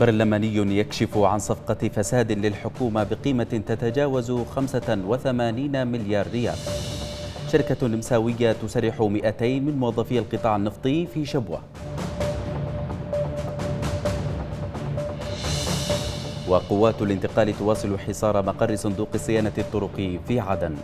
برلماني يكشف عن صفقة فساد للحكومة بقيمة تتجاوز 85 مليار ريال شركة نمساوية تسرح 200 من موظفي القطاع النفطي في شبوة وقوات الانتقال تواصل حصار مقر صندوق الصيانة الطرقي في عدن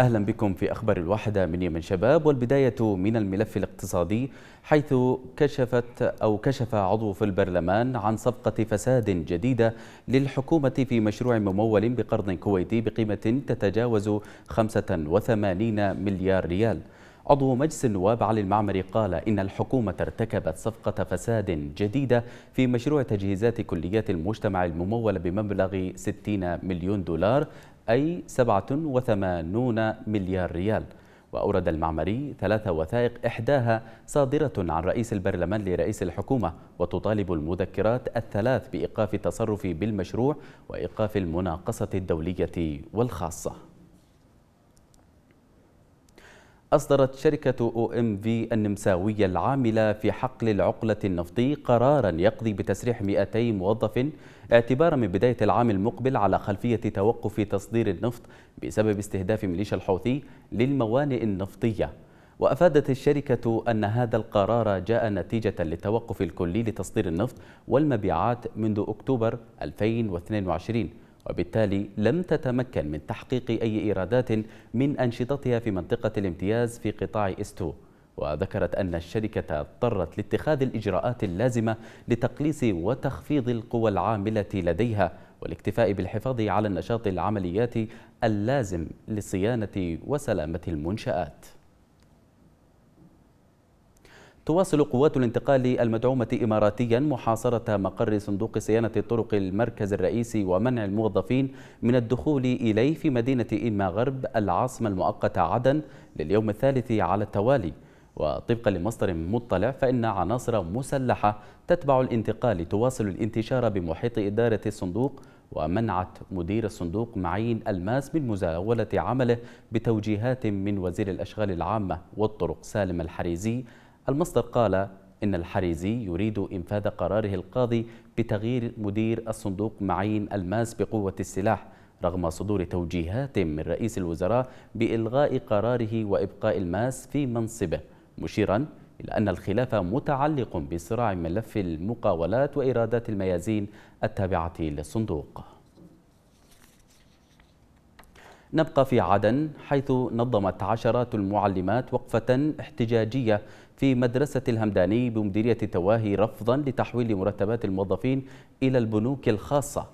أهلا بكم في أخبار الواحدة من يمن شباب والبداية من الملف الاقتصادي حيث كشفت أو كشف عضو في البرلمان عن صفقة فساد جديدة للحكومة في مشروع ممول بقرض كويتي بقيمة تتجاوز 85 مليار ريال عضو مجلس النواب علي المعمري قال إن الحكومة ارتكبت صفقة فساد جديدة في مشروع تجهيزات كليات المجتمع الممولة بمبلغ 60 مليون دولار أي 87 مليار ريال وأورد المعمري ثلاث وثائق إحداها صادرة عن رئيس البرلمان لرئيس الحكومة وتطالب المذكرات الثلاث بإيقاف التصرف بالمشروع وإيقاف المناقصة الدولية والخاصة أصدرت شركة أو إم في النمساوية العاملة في حقل العقلة النفطي قرارا يقضي بتسريح 200 موظف اعتبارا من بداية العام المقبل على خلفية توقف تصدير النفط بسبب استهداف ميليشيا الحوثي للموانئ النفطية وأفادت الشركة أن هذا القرار جاء نتيجة للتوقف الكلي لتصدير النفط والمبيعات منذ أكتوبر 2022 وبالتالي لم تتمكن من تحقيق أي إيرادات من أنشطتها في منطقة الامتياز في قطاع إستو وذكرت أن الشركة اضطرت لاتخاذ الإجراءات اللازمة لتقليص وتخفيض القوى العاملة لديها والاكتفاء بالحفاظ على النشاط العملياتي اللازم لصيانة وسلامة المنشآت تواصل قوات الانتقال المدعومة إماراتيا محاصرة مقر صندوق صيانة الطرق المركز الرئيسي ومنع الموظفين من الدخول إليه في مدينة إنما غرب العاصمة المؤقتة عدن لليوم الثالث على التوالي وطبقا لمصدر مطلع فإن عناصر مسلحة تتبع الانتقال تواصل الانتشار بمحيط إدارة الصندوق ومنعت مدير الصندوق معين الماس من مزاولة عمله بتوجيهات من وزير الأشغال العامة والطرق سالم الحريزي المصدر قال إن الحريزي يريد إنفاذ قراره القاضي بتغيير مدير الصندوق معين الماس بقوة السلاح رغم صدور توجيهات من رئيس الوزراء بإلغاء قراره وإبقاء الماس في منصبه مشيرا إلى أن الخلاف متعلق بصراع ملف المقاولات وإيرادات الميازين التابعة للصندوق نبقى في عدن حيث نظمت عشرات المعلمات وقفة احتجاجية في مدرسة الهمداني بمديرية التواهي رفضا لتحويل مرتبات الموظفين إلى البنوك الخاصة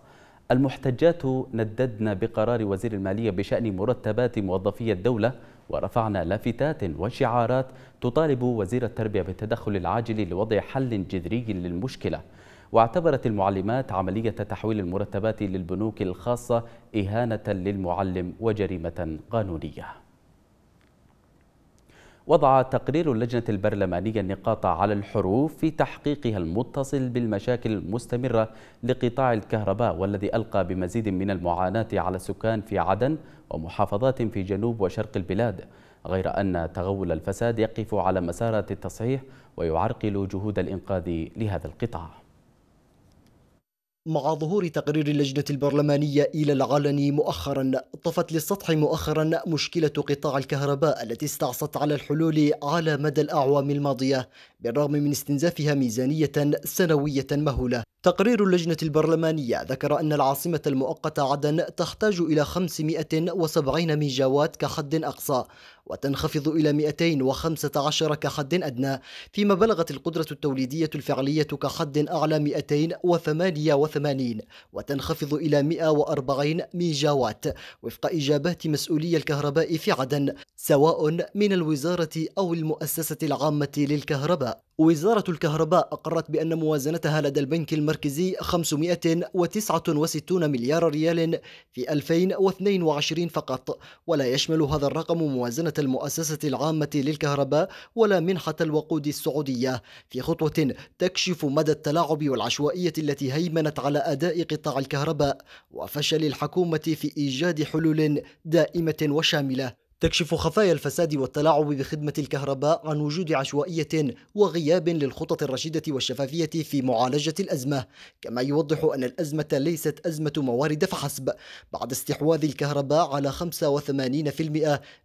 المحتجات نددنا بقرار وزير المالية بشأن مرتبات موظفي الدولة ورفعنا لافتات وشعارات تطالب وزير التربية بالتدخل العاجل لوضع حل جذري للمشكلة واعتبرت المعلمات عملية تحويل المرتبات للبنوك الخاصة إهانة للمعلم وجريمة قانونية وضع تقرير اللجنة البرلمانية النقاط على الحروف في تحقيقها المتصل بالمشاكل المستمرة لقطاع الكهرباء والذي ألقى بمزيد من المعاناة على السكان في عدن ومحافظات في جنوب وشرق البلاد غير أن تغول الفساد يقف على مسارات التصحيح ويعرقل جهود الإنقاذ لهذا القطاع مع ظهور تقرير اللجنة البرلمانية إلى العلن مؤخرا طفت للسطح مؤخرا مشكلة قطاع الكهرباء التي استعصت على الحلول على مدى الأعوام الماضية بالرغم من استنزافها ميزانية سنوية مهولة تقرير اللجنة البرلمانية ذكر أن العاصمة المؤقتة عدن تحتاج إلى 570 ميجاوات كحد أقصى وتنخفض إلى 215 كحد أدنى فيما بلغت القدرة التوليدية الفعلية كحد أعلى 288 وتنخفض إلى 140 ميجاوات وفق إجابات مسؤولي الكهرباء في عدن سواء من الوزارة أو المؤسسة العامة للكهرباء وزارة الكهرباء أقرت بأن موازنتها لدى البنك المركزي 569 مليار ريال في 2022 فقط ولا يشمل هذا الرقم موازنة المؤسسة العامة للكهرباء ولا منحة الوقود السعودية في خطوة تكشف مدى التلاعب والعشوائية التي هيمنت على أداء قطاع الكهرباء وفشل الحكومة في إيجاد حلول دائمة وشاملة تكشف خفايا الفساد والتلاعب بخدمة الكهرباء عن وجود عشوائية وغياب للخطط الرشيدة والشفافية في معالجة الأزمة كما يوضح أن الأزمة ليست أزمة موارد فحسب بعد استحواذ الكهرباء على 85%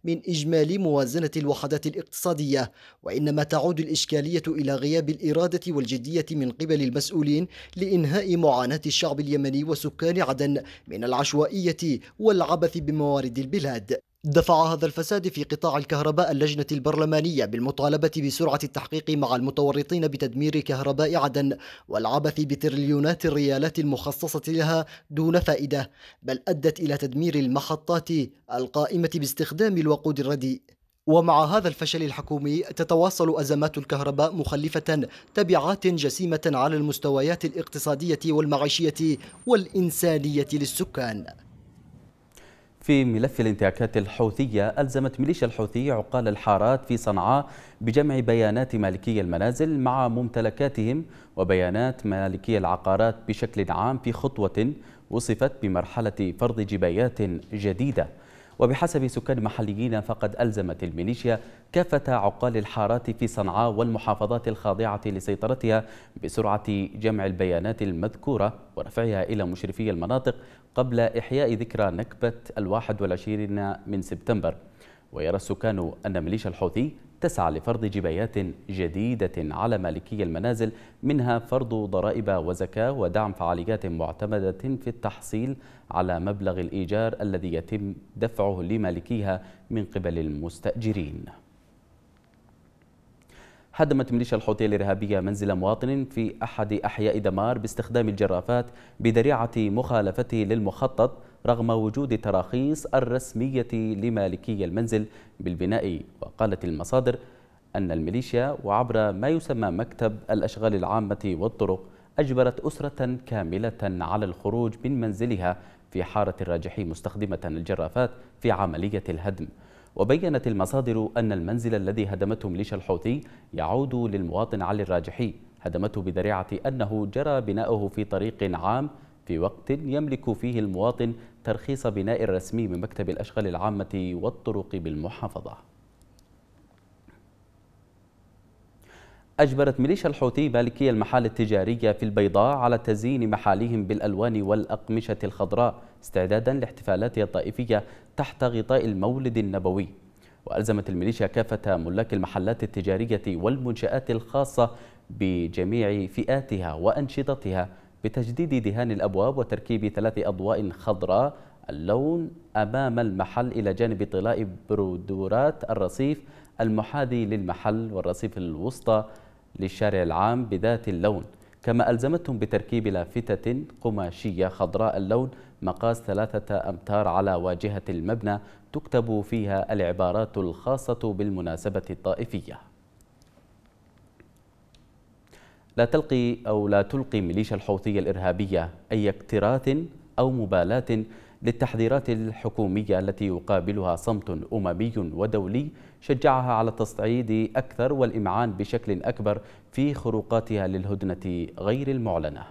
من إجمالي موازنة الوحدات الاقتصادية وإنما تعود الإشكالية إلى غياب الإرادة والجدية من قبل المسؤولين لإنهاء معاناة الشعب اليمني وسكان عدن من العشوائية والعبث بموارد البلاد دفع هذا الفساد في قطاع الكهرباء اللجنة البرلمانية بالمطالبة بسرعة التحقيق مع المتورطين بتدمير كهرباء عدن والعبث بتريليونات الريالات المخصصة لها دون فائدة بل أدت إلى تدمير المحطات القائمة باستخدام الوقود الرديء ومع هذا الفشل الحكومي تتواصل أزمات الكهرباء مخلفة تبعات جسيمة على المستويات الاقتصادية والمعيشية والإنسانية للسكان في ملف الانتهاكات الحوثية ألزمت ميليشيا الحوثية عقال الحارات في صنعاء بجمع بيانات مالكي المنازل مع ممتلكاتهم وبيانات مالكي العقارات بشكل عام في خطوة وصفت بمرحلة فرض جبايات جديدة وبحسب سكان محليين فقد ألزمت الميليشيا كافة عقال الحارات في صنعاء والمحافظات الخاضعة لسيطرتها بسرعة جمع البيانات المذكورة ورفعها إلى مشرفي المناطق قبل إحياء ذكرى نكبة الواحد والعشرين من سبتمبر ويرى السكان أن ميليشيا الحوثي تسعى لفرض جبايات جديدة على مالكي المنازل منها فرض ضرائب وزكاة ودعم فعاليات معتمدة في التحصيل على مبلغ الإيجار الذي يتم دفعه لمالكيها من قبل المستأجرين هدمت ميليشيا الحوثية الإرهابية منزل مواطن في أحد أحياء دمار باستخدام الجرافات بذريعة مخالفته للمخطط رغم وجود تراخيص الرسمية لمالكي المنزل بالبناء وقالت المصادر أن الميليشيا وعبر ما يسمى مكتب الأشغال العامة والطرق أجبرت أسرة كاملة على الخروج من منزلها في حارة الراجحي مستخدمة الجرافات في عملية الهدم وبينت المصادر أن المنزل الذي هدمته ميليشيا الحوثي يعود للمواطن علي الراجحي هدمته بذريعة أنه جرى بناؤه في طريق عام في وقت يملك فيه المواطن ترخيص بناء رسمي من مكتب الأشغال العامة والطرق بالمحافظة أجبرت ميليشيا الحوثي مالكي المحال التجارية في البيضاء على تزيين محالهم بالألوان والأقمشة الخضراء استعدادا لاحتفالات الطائفية تحت غطاء المولد النبوي وألزمت الميليشيا كافة ملاك المحلات التجارية والمنشآت الخاصة بجميع فئاتها وأنشطتها بتجديد دهان الأبواب وتركيب ثلاث أضواء خضراء اللون أمام المحل إلى جانب طلاء برودورات الرصيف المحاذي للمحل والرصيف الوسطى للشارع العام بذات اللون كما ألزمتهم بتركيب لافتة قماشية خضراء اللون مقاس ثلاثة أمتار على واجهة المبنى تكتب فيها العبارات الخاصة بالمناسبة الطائفية لا تلقي أو لا تلقي ميليشيا الحوثية الإرهابية أي اكتراث أو مبالاة للتحذيرات الحكومية التي يقابلها صمت أممي ودولي شجعها على التصعيد أكثر والإمعان بشكل أكبر في خروقاتها للهدنة غير المعلنة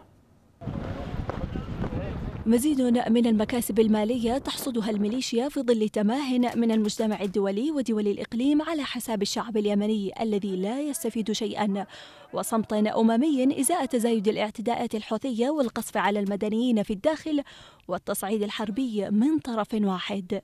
مزيد من المكاسب المالية تحصدها الميليشيا في ظل تماهن من المجتمع الدولي ودول الإقليم على حساب الشعب اليمني الذي لا يستفيد شيئا وصمت أممي إزاء تزايد الاعتداءات الحوثية والقصف على المدنيين في الداخل والتصعيد الحربي من طرف واحد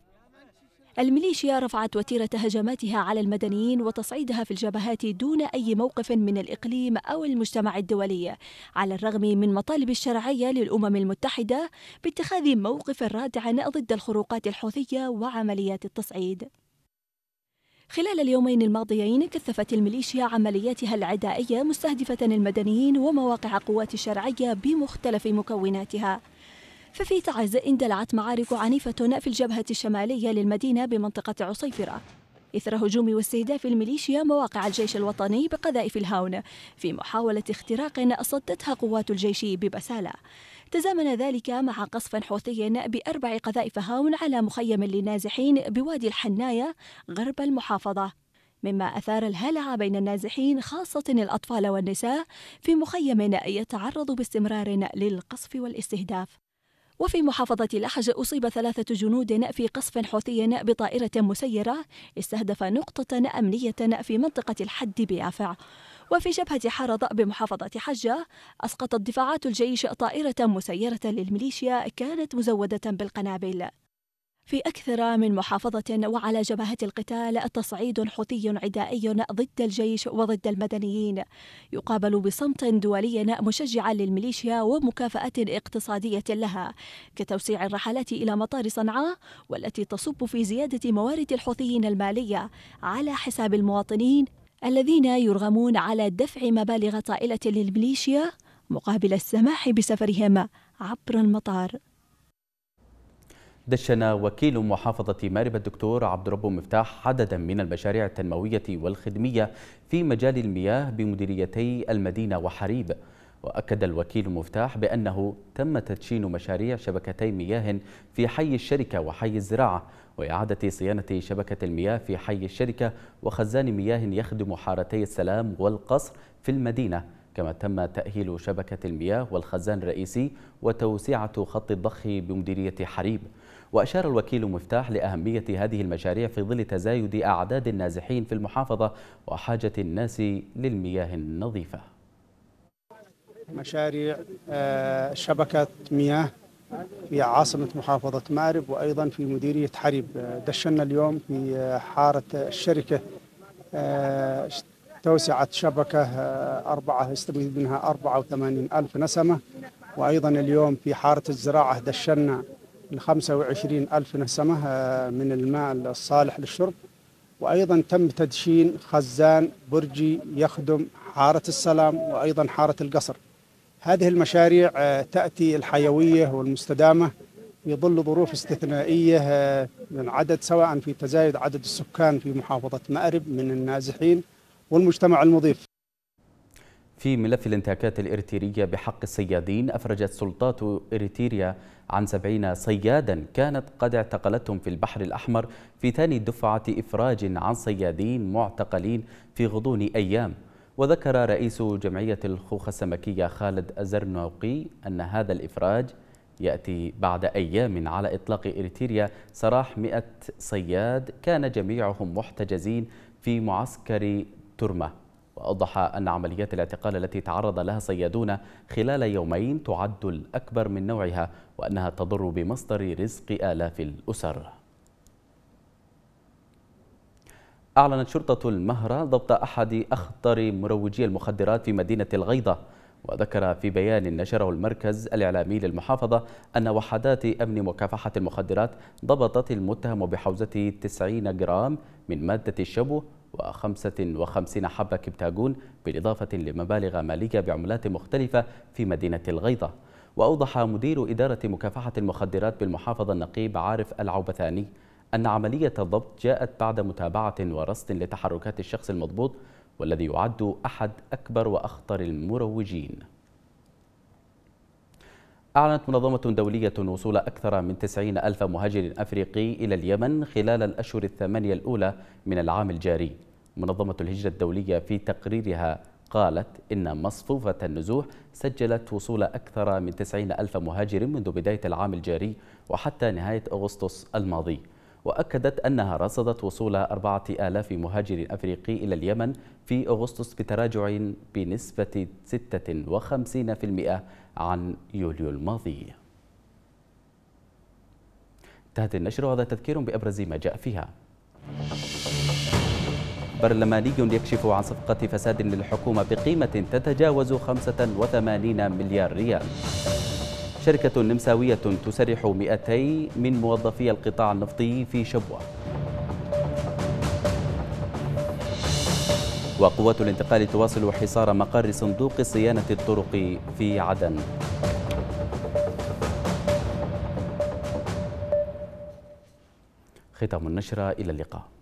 الميليشيا رفعت وتيرة هجماتها على المدنيين وتصعيدها في الجبهات دون أي موقف من الإقليم أو المجتمع الدولي على الرغم من مطالب الشرعية للأمم المتحدة باتخاذ موقف رادع ضد الخروقات الحوثية وعمليات التصعيد خلال اليومين الماضيين كثفت الميليشيا عملياتها العدائية مستهدفة المدنيين ومواقع قوات الشرعية بمختلف مكوناتها ففي تعز اندلعت معارك عنيفة في الجبهة الشمالية للمدينة بمنطقة عصيفرة إثر هجوم واستهداف الميليشيا مواقع الجيش الوطني بقذائف الهاون في محاولة اختراق صدتها قوات الجيش ببسالة تزامن ذلك مع قصف حوثي بأربع قذائف هاون على مخيم للنازحين بوادي الحناية غرب المحافظة مما أثار الهلع بين النازحين خاصة الأطفال والنساء في مخيم يتعرض باستمرار للقصف والاستهداف وفي محافظة لحج أصيب ثلاثة جنود في قصف حوثي بطائرة مسيرة استهدف نقطة أمنية في منطقة الحد بيافع وفي جبهة حرض بمحافظة حجة أسقطت دفاعات الجيش طائرة مسيرة للميليشيا كانت مزودة بالقنابل في أكثر من محافظة وعلى جبهة القتال تصعيد حوثي عدائي ضد الجيش وضد المدنيين يقابل بصمت دولي مشجع للميليشيا ومكافأة اقتصادية لها كتوسيع الرحلات إلى مطار صنعاء والتي تصب في زيادة موارد الحوثيين المالية على حساب المواطنين الذين يرغمون على دفع مبالغ طائلة للميليشيا مقابل السماح بسفرهم عبر المطار دشن وكيل محافظة مارب الدكتور عبد ربه مفتاح عددا من المشاريع التنموية والخدمية في مجال المياه بمديريتي المدينة وحريب وأكد الوكيل مفتاح بأنه تم تدشين مشاريع شبكتي مياه في حي الشركة وحي الزراعة وإعادة صيانة شبكة المياه في حي الشركة وخزان مياه يخدم حارتي السلام والقصر في المدينة كما تم تأهيل شبكة المياه والخزان الرئيسي وتوسعة خط الضخ بمديرية حريب وأشار الوكيل مفتاح لأهمية هذه المشاريع في ظل تزايد أعداد النازحين في المحافظة وحاجة الناس للمياه النظيفة مشاريع آه، شبكة مياه في عاصمة محافظة مأرب وأيضا في مديرية حريب آه، دشنا اليوم في آه، حارة الشركة توسعة شبكة أربعة يستفيد منها 84 ألف نسمة وأيضا اليوم في حارة الزراعة دشنا ل 25 ألف نسمة آه، من الماء الصالح للشرب وأيضا تم تدشين خزان برجي يخدم حارة السلام وأيضا حارة القصر هذه المشاريع آه، تأتي الحيوية والمستدامة في ظل ظروف استثنائية آه، من عدد سواء في تزايد عدد السكان في محافظة مأرب من النازحين والمجتمع المضيف في ملف الانتهاكات الإرتيرية بحق الصيادين أفرجت سلطات إرتيريا عن سبعين صيادا كانت قد اعتقلتهم في البحر الأحمر في ثاني دفعة إفراج عن صيادين معتقلين في غضون أيام وذكر رئيس جمعية الخوخة السمكية خالد أزرنوقي أن هذا الإفراج يأتي بعد أيام على إطلاق إريتريا سراح 100 صياد كان جميعهم محتجزين في معسكر ترمه وأوضح أن عمليات الاعتقال التي تعرض لها صيادون خلال يومين تعد الأكبر من نوعها وأنها تضر بمصدر رزق آلاف الأسر أعلنت شرطة المهرة ضبط أحد أخطر مروجي المخدرات في مدينة الغيضة وذكر في بيان نشره المركز الإعلامي للمحافظة أن وحدات أمن مكافحة المخدرات ضبطت المتهم بحوزة 90 جرام من مادة الشبو و55 حبة كبتاجون بالإضافة لمبالغ مالية بعملات مختلفة في مدينة الغيضة وأوضح مدير إدارة مكافحة المخدرات بالمحافظة النقيب عارف العوبثاني أن عملية الضبط جاءت بعد متابعة ورصد لتحركات الشخص المضبوط والذي يعد أحد أكبر وأخطر المروجين أعلنت منظمة دولية وصول أكثر من 90 ألف مهاجر أفريقي إلى اليمن خلال الأشهر الثمانية الأولى من العام الجاري منظمة الهجرة الدولية في تقريرها قالت إن مصفوفة النزوح سجلت وصول أكثر من 90 ألف مهاجر منذ بداية العام الجاري وحتى نهاية أغسطس الماضي وأكدت أنها رصدت وصول 4000 مهاجر أفريقي إلى اليمن في أغسطس بتراجع بنسبة 56% عن يوليو الماضي انتهت النشر وهذا تذكير بأبرز ما جاء فيها برلماني يكشف عن صفقة فساد للحكومة بقيمة تتجاوز 85 مليار ريال شركة نمساوية تسرح 200 من موظفي القطاع النفطي في شبوة وقوات الانتقال تواصل حصار مقر صندوق صيانة الطرق في عدن ختام النشرة إلى اللقاء